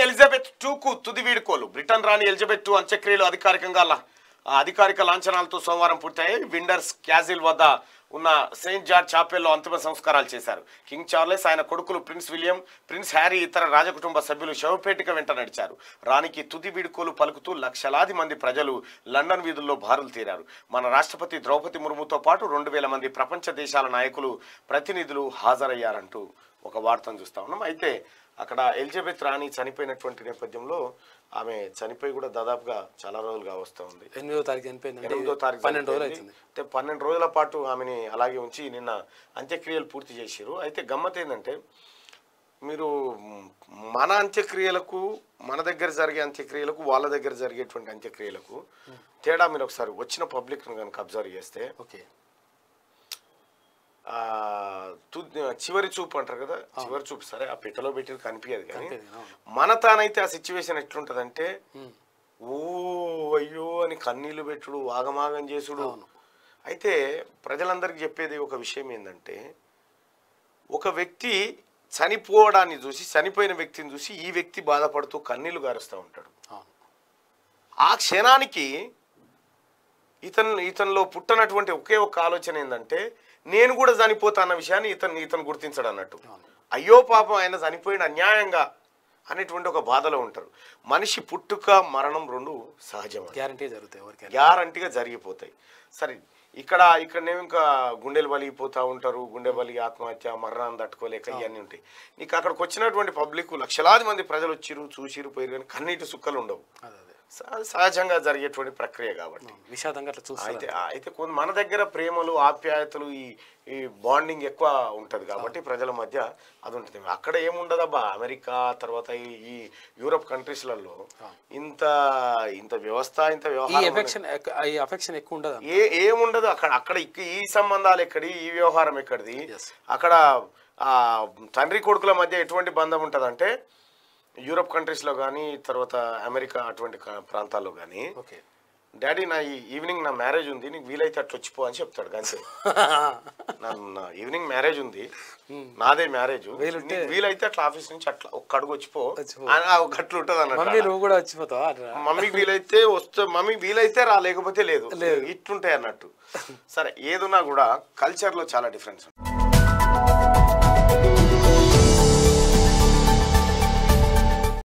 రాణి Elizabeth కు తుది వీడుకోలు బ్రిటన్ రాణి ఎలిజబెత్ టూ అంత్యక్రియలు అధికారికంగా అధికారిక లాంఛనాలతో సోమవారం పూర్తయి విండర్స్ క్యాజిల్ వద్ద ఉన్న సెయింట్ జార్జ్ చాపెల్లో అంతిమ సంస్కారాలు చేశారు కింగ్ చార్లెస్ ఆయన కొడుకులు ప్రిన్స్ విలియం ప్రిన్స్ హ్యారీ ఇతర రాజకుటుంబ సభ్యులు శవపేటిక వెంట నడిచారు రాణికి తుది వీడుకోలు పలుకుతూ లక్షలాది మంది ప్రజలు లండన్ వీధుల్లో భారులు తీరారు మన రాష్ట్రపతి ద్రౌపది ముర్ముతో పాటు రెండు మంది ప్రపంచ దేశాల నాయకులు ప్రతినిధులు హాజరయ్యారంటూ ఒక వార్తను చూస్తా ఉన్నాం అయితే అక్కడ ఎలిజబెత్ రాణి చనిపోయినటువంటి నేపథ్యంలో ఆమె చనిపోయి కూడా దాదాపుగా చాలా రోజులుగా వస్తూ ఉంది ఎనిమిదో తారీఖు చనిపోయింది ఎనిమిదో తారీఖు పన్నెండు రోజులు అయితే పన్నెండు రోజుల పాటు ఆమెని అలాగే ఉంచి నిన్న అంత్యక్రియలు పూర్తి చేశారు అయితే గమ్మత్ ఏంటంటే మీరు మన అంత్యక్రియలకు మన దగ్గర జరిగే అంత్యక్రియలకు వాళ్ళ దగ్గర జరిగేటువంటి అంత్యక్రియలకు తేడా మీరు ఒకసారి వచ్చిన పబ్లిక్ను కనుక అబ్జర్వ్ చేస్తే ఓకే చివరి చూపు అంటారు కదా చివరి చూపు సరే ఆ పెట్టలో పెట్టి కనిపించదు కానీ మన తానైతే ఆ సిచ్యువేషన్ ఎట్లుంటదంటే ఓ అయ్యో అని కన్నీళ్లు పెట్టుడు వాగమాగం చేసుడు అయితే ప్రజలందరికీ చెప్పేది ఒక విషయం ఏంటంటే ఒక వ్యక్తి చనిపోవడాన్ని చూసి చనిపోయిన వ్యక్తిని చూసి ఈ వ్యక్తి బాధపడుతూ కన్నీళ్లు గారుస్తూ ఉంటాడు ఆ క్షణానికి ఇతను ఇతనిలో పుట్టనటువంటి ఒకే ఒక ఆలోచన ఏంటంటే నేను కూడా చనిపోతా అన్న విషయాన్ని ఇతను ఇతను గుర్తించడం అన్నట్టు అయ్యో పాపం ఆయన చనిపోయిన అన్యాయంగా అనేటువంటి ఒక బాధలో ఉంటారు మనిషి పుట్టుక మరణం రెండు సహజం గ్యారంటీ జరుగుతాయి గ్యారంటీగా జరిగిపోతాయి సరే ఇక్కడ నేను ఇంకా గుండెలు బలిగిపోతూ ఉంటారు గుండె బలి ఆత్మహత్య మరణాన్ని తట్టుకోలేక ఇవన్నీ ఉంటాయి నీకు అక్కడికి వచ్చినటువంటి పబ్లిక్ లక్షలాది మంది ప్రజలు వచ్చిరు చూసిరు పోయిరు కానీ కన్నీటి సుక్కలు ఉండవు సహజంగా జరిగేటువంటి ప్రక్రియ కాబట్టి విషాదంగా అట్లా చూస్తే అయితే అయితే కొంత మన దగ్గర ప్రేమలు ఆప్యాయతలు ఈ ఈ బాండింగ్ ఎక్కువ ఉంటుంది కాబట్టి ప్రజల మధ్య అది ఉంటుంది అక్కడ ఏముండదబ్బా అమెరికా తర్వాత ఈ యూరప్ కంట్రీస్లలో ఇంత ఇంత వ్యవస్థ ఇంత వ్యవహారం ఎక్కువ ఉండదు ఏ ఏముండదు అక్కడ అక్కడ ఈ సంబంధాలు ఎక్కడి ఈ వ్యవహారం ఎక్కడిది అక్కడ తండ్రి కొడుకుల మధ్య ఎటువంటి బంధం ఉంటుందంటే యూరప్ కంట్రీస్లో కానీ తర్వాత అమెరికా అటువంటి ప్రాంతాల్లో కానీ ఓకే డాడీ నా ఈ ఈవినింగ్ నా మ్యారేజ్ ఉంది నీకు వీలైతే అట్లా వచ్చిపో అని చెప్తాడు అంతే నా ఈవినింగ్ మ్యారేజ్ ఉంది నాదే మ్యారేజ్ వీలైతే అట్లా ఆఫీస్ నుంచి అట్లా ఒక్క అడుగు వచ్చిపో గట్లు ఉంటుంది అన్నట్టు కూడా మమ్మీకి వీలైతే వస్తే మమ్మీ వీలైతే రా లేకపోతే లేదు ఇట్లుంటాయి అన్నట్టు సరే ఏదున్నా కూడా కల్చర్లో చాలా డిఫరెన్స్ ఉంది